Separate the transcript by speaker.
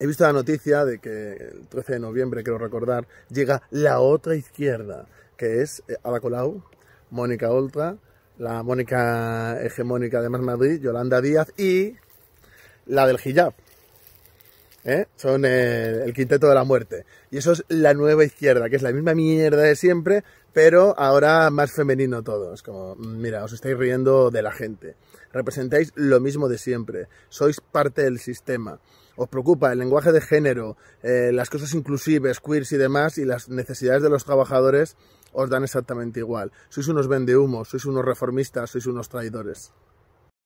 Speaker 1: He visto la noticia de que el 13 de noviembre, quiero recordar, llega la otra izquierda, que es eh, Ada Colau, Mónica Oltra, la Mónica hegemónica de Más Madrid, Yolanda Díaz y la del hijab. ¿eh? Son eh, el, quinteto de la muerte. Y eso es la nueva izquierda, que es la misma mierda de siempre, pero ahora más femenino todos. como, mm, mira, os estáis riendo de la gente. Representáis lo mismo de siempre. Sois parte del sistema os preocupa el lenguaje de género, eh, las cosas inclusivas, queers y demás, y las necesidades de los trabajadores os dan exactamente igual. Sois unos vendehumos, sois unos reformistas, sois unos traidores.